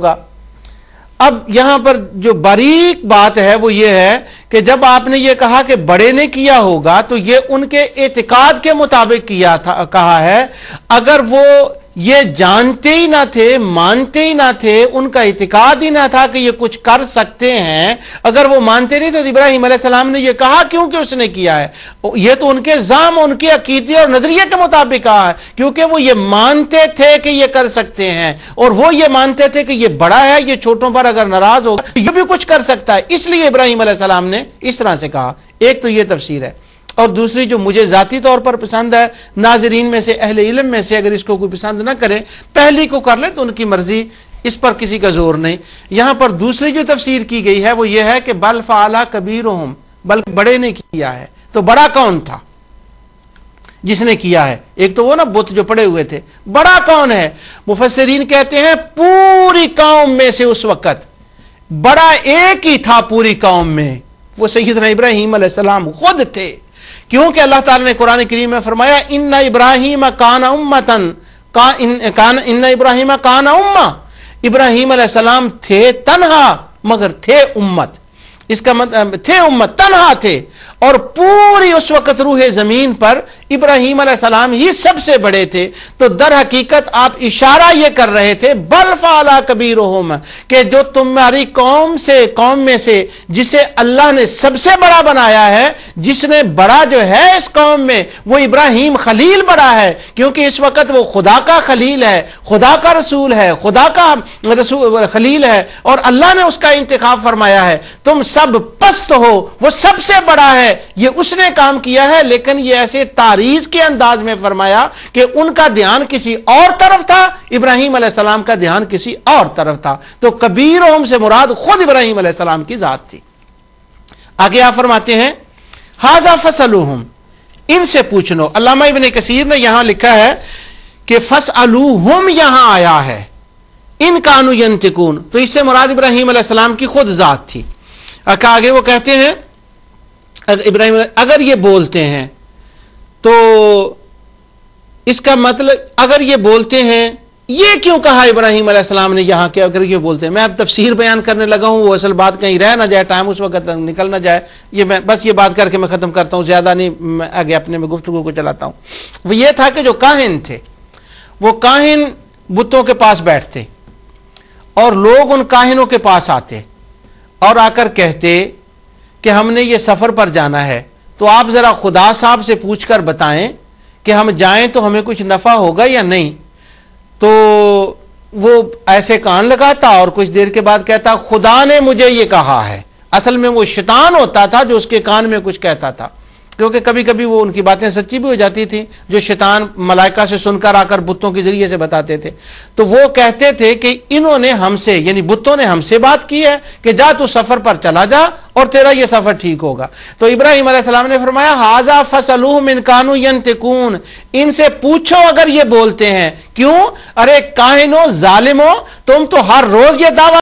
होगा अब यहां पर जो बारीक बात है वो ये है कि जब आपने ये कहा कि बड़े ने किया होगा तो ये उनके एतिकाद के मुताबिक किया था कहा है अगर वो ये जानते ही ना थे मानते ही ना थे उनका इतिकाद ही ना था कि ये कुछ कर सकते हैं अगर वो मानते नहीं तो इब्राहिम सलाम ने ये कहा क्यों कि उसने किया है ये तो उनके जाम उनके अकीदे और नजरिए के मुताबिक कहा है क्योंकि वो ये मानते थे कि ये कर सकते हैं और वो ये मानते थे कि ये बड़ा है ये छोटों पर अगर नाराज होगा तो ये भी कुछ कर सकता है इसलिए इब्राहिम सलाम ने इस तरह से कहा एक तो ये तफसीर है और दूसरी जो मुझे ज़ाती तौर पर पसंद है नाजरीन में से अहल इलम में से अगर इसको कोई पसंद ना करे पहली को कर ले तो उनकी मर्जी इस पर किसी का जोर नहीं यहां पर दूसरी जो तफसीर की गई है वो यह है कि बल फ़ाला कबीर बल्कि बड़े ने किया है तो बड़ा कौन था जिसने किया है एक तो वो ना बुत जो पड़े हुए थे बड़ा कौन है मुफसरीन कहते हैं पूरी कौम में से उस वक्त बड़ा एक ही था पूरी कौम में वो सैदना इब्राहिम खुद थे क्योंकि अल्लाह ताला ने कुरान करीम में फरमाया इन इब्राहिम कान उम्मतन का कान इन इब्राहिम कान उम्मा इब्राहिम थे तनहा मगर थे उम्मत इसका मतलब थे उम्मत तनहा थे और पूरी उस वक़्त रूह ज़मीन पर इब्राहिम सलाम ही सबसे बड़े थे तो दर हकीकत आप इशारा ये कर रहे थे बलफाला कबीर के जो तुम्हारी कौम से कौम में से जिसे अल्लाह ने सबसे बड़ा बनाया है जिसने बड़ा जो है इस कौम में वो इब्राहिम खलील बड़ा है क्योंकि इस वक्त वो खुदा का खलील है खुदा का रसूल है खुदा का रसूल खलील है और अल्लाह ने उसका इंतखा फरमाया है तुम सब पस्त हो वो सबसे बड़ा है ये उसने काम किया है लेकिन ये ऐसे तारीज के अंदाज में फरमाया कि उनका ध्यान किसी और तरफ था इब्राहिम का ध्यान किसी और तरफ था तो कबीर ओम से मुराद खुद इब्राहिम की जात थी आगे आप फरमाते हैं हाजा फसल इनसे पूछ लो अलामा इबन कसीर ने यहां लिखा है कि फस अलूहम यहां आया है इन कानू यंतिकून तो इससे मुराद इब्राहिम की खुद जात थी आगे वो कहते हैं इब्राहिम अगर ये बोलते हैं तो इसका मतलब अगर ये बोलते हैं ये क्यों कहा इब्राहिम अलैहिस्सलाम ने यहाँ के अगर ये बोलते हैं मैं अब तफसीर बयान करने लगा हूँ वो असल बात कहीं रह ना जाए टाइम उस वक्त निकल ना जाए ये मैं बस ये बात करके मैं ख़त्म करता हूँ ज़्यादा नहीं मैं आगे अपने में गुफ्तु को चलाता हूँ वो ये था कि जो काहिन थे वो काहिन बुतों के पास बैठते और लोग उन काहिनों के पास आते और आकर कहते कि हमने ये सफ़र पर जाना है तो आप ज़रा खुदा साहब से पूछ कर बताएं कि हम जाएं तो हमें कुछ नफ़ा होगा या नहीं तो वो ऐसे कान लगाता और कुछ देर के बाद कहता खुदा ने मुझे ये कहा है असल में वो शैतान होता था जो उसके कान में कुछ कहता था क्योंकि कभी कभी वो उनकी बातें सच्ची भी हो जाती थी जो शैतान मलाइका से सुनकर आकर बुतों के जरिए से बताते थे तो वो कहते थे कि इन्होंने हमसे यानी बुतों ने हमसे बात की है कि जा तू सफर पर चला जा और तेरा ये सफर ठीक होगा तो इब्राहिम सलाम ने फरमाया हाजा फसलूह मिनकानू यंतकून इनसे पूछो अगर ये बोलते हैं क्यों अरे काहिनो जालिमो तुम तो हर रोज ये दावा